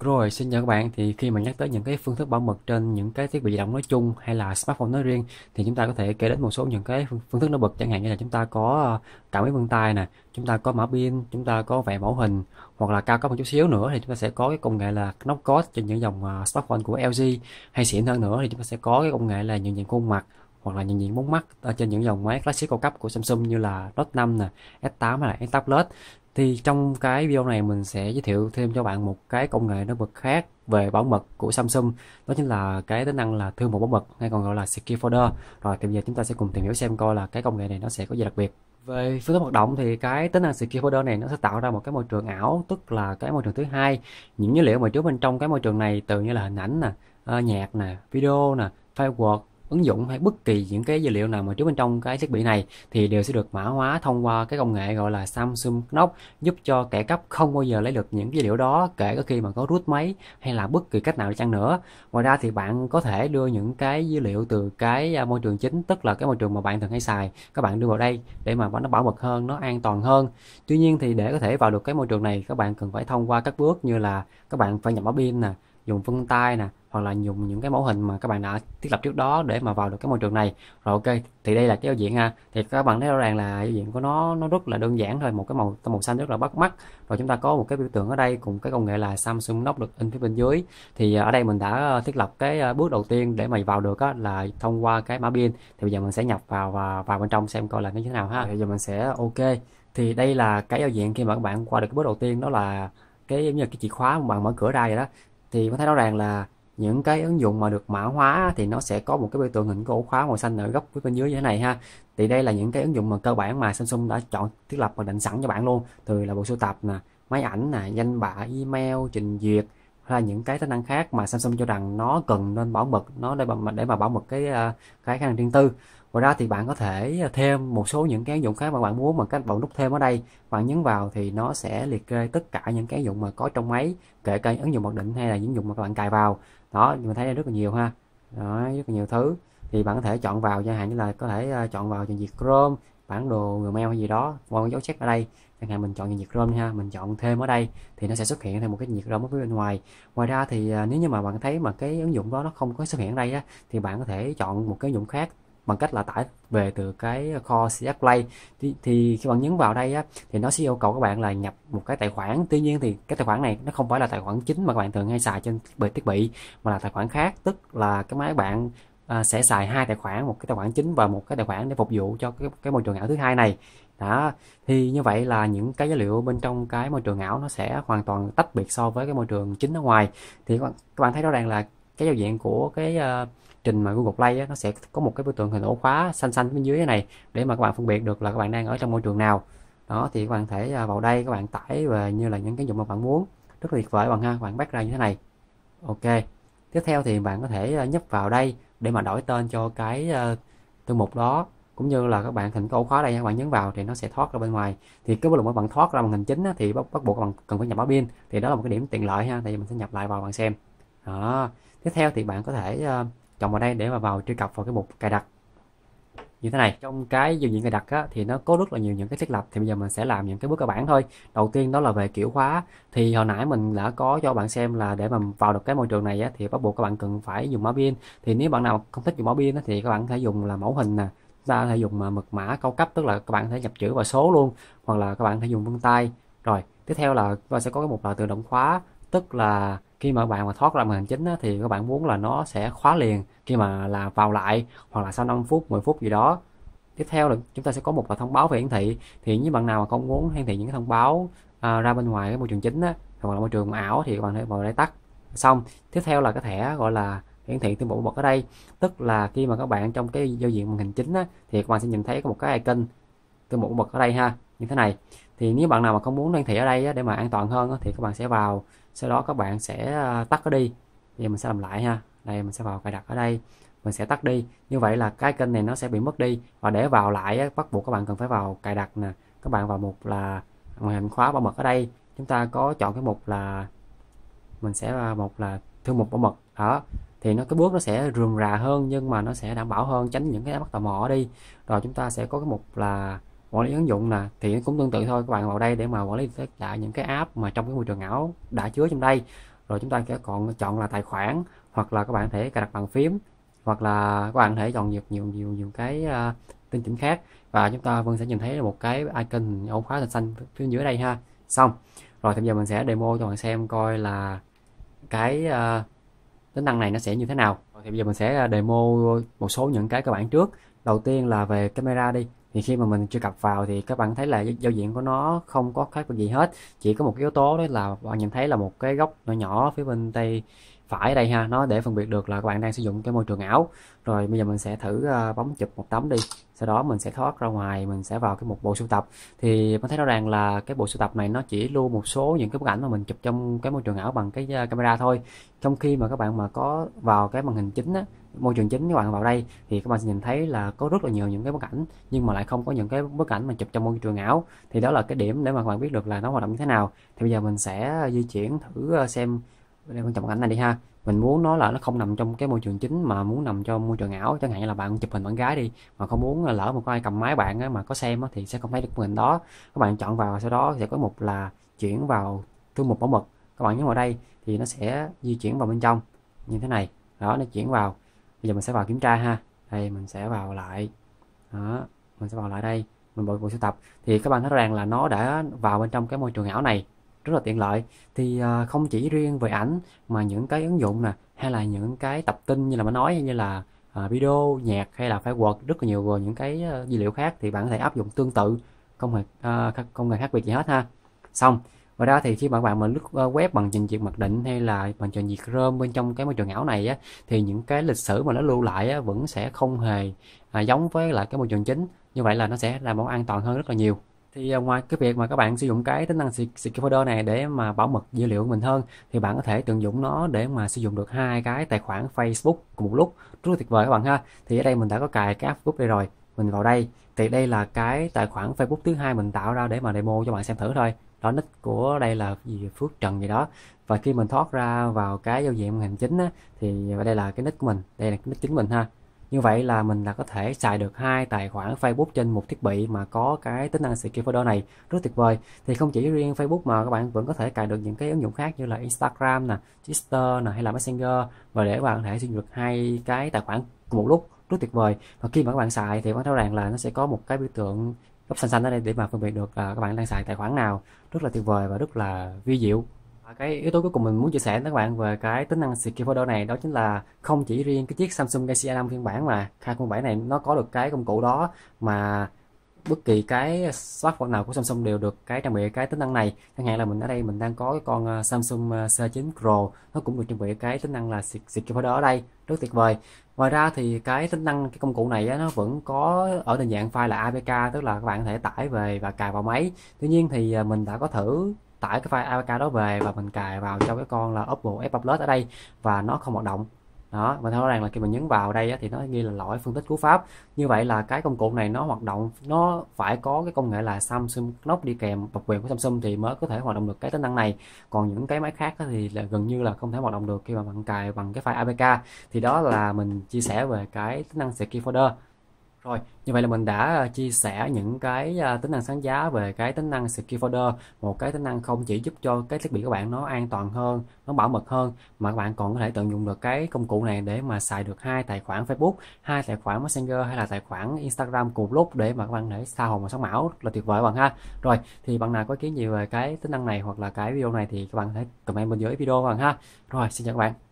Rồi, xin chào các bạn. Thì khi mà nhắc tới những cái phương thức bảo mật trên những cái thiết bị di động nói chung hay là smartphone nói riêng thì chúng ta có thể kể đến một số những cái phương thức nổi bật chẳng hạn như là chúng ta có ờ, cảm biến vân tay nè, chúng ta có mã pin, chúng ta có vẽ mẫu hình hoặc là cao cấp một chút xíu nữa thì chúng ta sẽ có cái công nghệ là knock code trên những dòng ờ, smartphone của LG hay xịn hơn nữa thì chúng ta sẽ có cái công nghệ là nhận diện khuôn mặt hoặc là nhận diện bóng mắt ờ, trên những dòng máy classic cao cấp của Samsung như là Note 5 nè, S8 hay là S8 Plus thì trong cái video này mình sẽ giới thiệu thêm cho bạn một cái công nghệ nó bật khác về bảo mật của Samsung đó chính là cái tính năng là thương mục bảo mật hay còn gọi là Secure Folder rồi thì bây giờ chúng ta sẽ cùng tìm hiểu xem coi là cái công nghệ này nó sẽ có gì đặc biệt về phương thức hoạt động thì cái tính năng secure folder này nó sẽ tạo ra một cái môi trường ảo tức là cái môi trường thứ hai những dữ liệu mà chứa bên trong cái môi trường này từ như là hình ảnh nè ờ, nhạc nè video nè file word ứng dụng hay bất kỳ những cái dữ liệu nào mà chứa bên trong cái thiết bị này thì đều sẽ được mã hóa thông qua cái công nghệ gọi là Samsung Knox giúp cho kẻ cấp không bao giờ lấy được những dữ liệu đó kể cả khi mà có root máy hay là bất kỳ cách nào chăng nữa ngoài ra thì bạn có thể đưa những cái dữ liệu từ cái à, môi trường chính tức là cái môi trường mà bạn thường hay xài các bạn đưa vào đây để mà nó bảo mật hơn nó an toàn hơn tuy nhiên thì để có thể vào được cái môi trường này các bạn cần phải thông qua các bước như là các bạn phải nhập mã pin nè dùng vân tay nè hoặc là dùng những cái mẫu hình mà các bạn đã thiết lập trước đó để mà vào được cái môi trường này rồi ok thì đây là cái giao diện ha thì các bạn thấy rõ ràng là giao diện của nó nó rất là đơn giản thôi một cái màu màu xanh rất là bắt mắt rồi chúng ta có một cái biểu tượng ở đây cùng cái công nghệ là Samsung Note được in phía bên dưới thì à, ở đây mình đã à, thiết lập cái à, bước đầu tiên để mà vào được á, là thông qua cái mã pin thì bây giờ mình sẽ nhập vào và vào bên trong xem coi là như thế nào ha bây giờ mình sẽ ok thì đây là cái giao diện khi mà các bạn qua được cái bước đầu tiên đó là cái giống như cái chìa khóa mà bạn mở cửa ra vậy đó thì có thấy rõ ràng là những cái ứng dụng mà được mã hóa thì nó sẽ có một cái biểu tượng hình ổ khóa màu xanh ở góc phía bên dưới như thế này ha thì đây là những cái ứng dụng mà cơ bản mà Samsung đã chọn thiết lập và định sẵn cho bạn luôn từ là bộ sưu tập nè máy ảnh nè danh bạ email trình duyệt hay là những cái tính năng khác mà Samsung cho rằng nó cần nên bảo mật nó để mà để mà bảo mật cái à, cái khả năng riêng tư ngoài ra thì bạn có thể à, thêm một số những cái ứng dụng khác mà bạn muốn bằng cách bạn nút thêm ở đây bạn nhấn vào thì nó sẽ liệt kê tất cả những cái ứng dụng mà có trong máy kể cả ứng dụng mặc định hay là những ứng dụng mà các bạn cài vào đó mình thấy rất là nhiều ha đó, rất là nhiều thứ thì bạn có thể chọn vào chẳng hạn như là có thể à, chọn vào trình duyệt Chrome bản đồ Gmail hay gì đó vào dấu check ở đây chẳng hạn mình chọn nhiệt rơm ha mình chọn thêm ở đây thì nó sẽ xuất hiện thêm một cái nhiệt rơm ở phía bên ngoài ngoài ra thì à, nếu như mà bạn thấy mà cái ứng dụng đó nó không có xuất hiện ở đây á, thì bạn có thể chọn một cái ứng dụng khác bằng cách là tải về từ cái kho CF Play thì, thì khi bạn nhấn vào đây á, thì nó sẽ yêu cầu các bạn là nhập một cái tài khoản tuy nhiên thì cái tài khoản này nó không phải là tài khoản chính mà các bạn thường hay xài trên thiết thiết bị mà là tài khoản khác tức là cái máy bạn à, sẽ xài hai tài khoản một cái tài khoản chính và một cái tài khoản để phục vụ cho cái, cái môi trường ảo thứ hai này đó thì như vậy là những cái dữ liệu bên trong cái môi trường ảo nó sẽ hoàn toàn tách biệt so với cái môi trường chính ở ngoài thì các bạn, các bạn thấy rõ ràng là cái giao diện của cái uh, trình mà Google Play á, nó sẽ có một cái biểu tượng hình ổ khóa xanh xanh bên dưới này để mà các bạn phân biệt được là các bạn đang ở trong môi trường nào đó thì các bạn thể à, vào đây các bạn tải về như là những cái dụng mà bạn muốn rất là tuyệt vời bạn ha bạn bắt ra như thế này ok tiếp theo thì bạn có thể à, nhấp vào đây để mà đổi tên cho cái uh, thư mục đó cũng như là các bạn hình câu khóa đây các bạn nhấn vào thì nó sẽ thoát ra bên ngoài thì cái lúc các bạn thoát ra màn hình chính á, thì bắt, bắt buộc các bạn cần phải nhập báo pin thì đó là một cái điểm tiện lợi ha tại vì mình sẽ nhập lại vào bạn xem đó tiếp theo thì bạn có thể uh, chọn vào đây để mà vào truy cập vào cái mục cài đặt như thế này trong cái giao diện cài đặt á, thì nó có rất là nhiều những cái thiết lập thì bây giờ mình sẽ làm những cái bước cơ bản thôi đầu tiên đó là về kiểu khóa thì hồi nãy mình đã có cho bạn xem là để mà vào được cái môi trường này á, thì bắt buộc các bạn cần phải dùng mã pin thì nếu bạn nào không thích dùng mã pin thì các bạn có thể dùng là mẫu hình nè ta có thể dùng mà mật mã cao cấp tức là các bạn có thể nhập chữ và số luôn hoặc là các bạn có thể dùng vân tay rồi tiếp theo là chúng ta sẽ có cái mục là tự động khóa tức là khi mà bạn mà thoát ra màn hình chính á, thì các bạn muốn là nó sẽ khóa liền khi mà là vào lại hoặc là sau 5 phút 10 phút gì đó tiếp theo là chúng ta sẽ có một là thông báo về hiển thị thì những bạn nào mà không muốn hiển thị những cái thông báo à, ra bên ngoài cái môi trường chính á, hoặc là môi trường ảo thì các bạn hãy vào đây tắt xong tiếp theo là cái thẻ gọi là hiển thị tương bộ bật ở đây tức là khi mà các bạn trong cái giao diện màn hình chính á, thì các bạn sẽ nhìn thấy có một cái icon tương bộ bật ở đây ha như thế này thì nếu bạn nào mà không muốn hiển thị ở đây á, để mà an toàn hơn á, thì các bạn sẽ vào sau đó các bạn sẽ à, tắt nó đi bây giờ mình sẽ làm lại ha đây mình sẽ vào cài đặt ở đây mình sẽ tắt đi như vậy là cái kênh này nó sẽ bị mất đi và để vào lại bắt buộc các bạn cần phải vào cài đặt nè các bạn vào mục là màn hình khóa bảo mật ở đây chúng ta có chọn cái mục là mình sẽ vào mục là thư mục bảo mật đó thì nó cái bước nó sẽ rườm rà hơn nhưng mà nó sẽ đảm bảo hơn tránh những cái bắt tò mò đi rồi chúng ta sẽ có cái mục là quản lý ứng dụng nè thì cũng tương tự thôi các bạn vào đây để mà quản lý tất cả những cái app mà trong cái môi trường ảo đã chứa trong đây rồi chúng ta sẽ còn chọn là tài khoản hoặc là các bạn thể cài đặt bàn phím hoặc là các bạn thể chọn nhiều nhiều nhiều nhiều cái uh, à, tinh chỉnh khác và chúng ta vẫn sẽ nhìn thấy một cái icon ổ khóa xanh xanh phía dưới đây ha xong rồi thì bây giờ mình sẽ demo cho bạn xem coi là cái uh, tính năng này nó sẽ như thế nào rồi, thì bây giờ mình sẽ à, demo một số những cái cơ bản trước đầu tiên là về camera đi thì khi mà mình truy cập vào thì các bạn thấy là giao diện của nó không có khác gì hết chỉ có một yếu tố đó là bạn nhìn thấy là một cái góc nhỏ nhỏ phía bên tay phải đây ha nó để phân biệt được là các bạn đang sử dụng cái môi trường ảo rồi bây giờ mình sẽ thử ờ, bấm chụp một tấm đi sau đó mình sẽ thoát ra ngoài mình sẽ vào cái một bộ sưu tập thì mình thấy rõ ràng là cái bộ sưu tập này nó chỉ lưu một số những cái bức ảnh mà mình chụp trong cái môi trường ảo bằng cái ờ, camera thôi trong khi mà các bạn mà có vào cái màn hình chính á, môi trường chính các bạn vào đây thì các bạn sẽ nhìn thấy là có rất là nhiều những cái bức ảnh nhưng mà lại không có những cái bức ảnh mà chụp trong môi trường ảo thì đó là cái điểm để mà các bạn biết được là nó hoạt động như thế nào thì bây giờ mình sẽ ờ, di chuyển thử xem đem quan trọng ảnh này đi ha mình muốn nó là nó không nằm trong cái môi trường chính mà muốn nằm trong môi trường ảo chẳng hạn như là bạn chụp hình bạn gái đi mà không muốn ờ, lỡ một ai cầm máy bạn mà có xem thì sẽ không thấy được hình đó các bạn chọn vào sau đó sẽ có một là chuyển vào thư mục bảo mật các bạn nhấn vào đây thì nó sẽ di chuyển vào bên trong như thế này đó nó chuyển vào bây giờ mình sẽ vào kiểm tra ha đây mình sẽ vào lại đó mình sẽ vào lại đây mình bộ bộ sưu tập thì các bạn thấy rằng là nó đã vào bên trong cái môi trường ảo này rất là tiện lợi thì à, không chỉ riêng về ảnh mà những cái ứng dụng nè hay là những cái tập tin như là mình nói như là à, video nhạc hay là phải quật rất là nhiều những cái à, dữ liệu khác thì bạn có thể áp dụng tương tự công nghệ uh, công nghệ khác biệt gì hết ha xong và ra thì khi mà bạn mà lướt web bằng trình duyệt mặc định hay là bằng trình duyệt Chrome bên trong cái môi trường ảo này á, thì những cái lịch sử mà nó lưu lại á, vẫn sẽ không hề à, giống với lại cái môi trường chính như vậy là nó sẽ là một an toàn hơn rất là nhiều thì à, ngoài cái việc mà các bạn sử dụng cái tính năng secure folder này để mà bảo mật dữ liệu của mình hơn thì bạn có thể tận dụng nó để mà sử dụng được hai cái tài khoản Facebook cùng một lúc rất là tuyệt vời các bạn ha thì ở đây mình đã có cài cái app group đây rồi mình vào đây thì đây là cái tài khoản Facebook thứ hai mình tạo ra để mà demo cho bạn xem thử thôi đó nick của đây là gì Phước Trần gì đó và khi mình thoát ra vào cái giao diện màn hình chính á, thì đây là cái nick của mình đây là cái nick chính mình ha như vậy là mình đã có thể xài được hai tài khoản Facebook trên một thiết bị mà có cái tính năng secure folder này rất tuyệt vời thì không chỉ riêng Facebook mà các bạn vẫn có thể cài được những cái ứng dụng khác như là Instagram nè Twitter nè hay là Messenger và để các bạn có thể sử dụng được hai cái tài khoản cùng một lúc rất tuyệt vời và khi mà các bạn xài thì bạn rõ ràng là nó sẽ có một cái biểu tượng góc xanh xanh ở đây để mà phân biệt được là các bạn đang xài tài khoản nào rất là tuyệt vời và rất là vi diệu À, cái yếu tố cuối cùng mình muốn chia sẻ với các bạn về cái tính năng Secure Folder này đó chính là không chỉ riêng cái chiếc Samsung Galaxy A5 phiên bản mà 207 này nó có được cái công cụ đó mà bất kỳ cái smartphone nào của Samsung đều được cái trang bị cái tính năng này chẳng hạn là mình ở đây mình đang có cái con ờ, Samsung ờ, C9 Pro nó cũng được trang bị cái tính năng là Secure Folder ở đây rất tuyệt vời ngoài ra thì cái tính năng cái công cụ này nó vẫn có ở định dạng file là APK tức là các bạn có thể tải về và cài vào máy tuy nhiên thì ờ, mình đã có thử tải cái file APK đó về và mình cài vào cho cái con là apple app 3 ở đây và nó không hoạt động đó mình thấy rõ ràng là khi mình nhấn vào đây thì nó ghi là lỗi phân tích cú pháp như vậy là cái công cụ này nó hoạt động nó phải có cái công nghệ là Samsung Knox đi kèm độc quyền của Samsung thì mới có thể hoạt động được cái tính năng này còn những cái máy khác thì là gần như là không thể hoạt động được khi mà bạn cài bằng cái file APK thì đó là mình chia sẻ về cái tính năng Secure Folder rồi, như vậy là mình đã à, chia sẻ những cái à, tính năng sáng giá về cái tính năng Secure Folder, một cái tính năng không chỉ giúp cho cái thiết bị của bạn nó an toàn hơn, nó bảo mật hơn mà các bạn còn có thể tận dụng được cái công cụ này để mà xài được hai tài khoản Facebook, hai tài khoản Messenger hay là tài khoản Instagram cùng lúc để mà các bạn để sao hồn mà sống ảo là tuyệt vời bạn ha. Rồi, thì bạn nào có kiến gì về cái tính năng này hoặc là cái video này thì các bạn hãy comment bên dưới video bạn ha. Rồi, xin chào các bạn.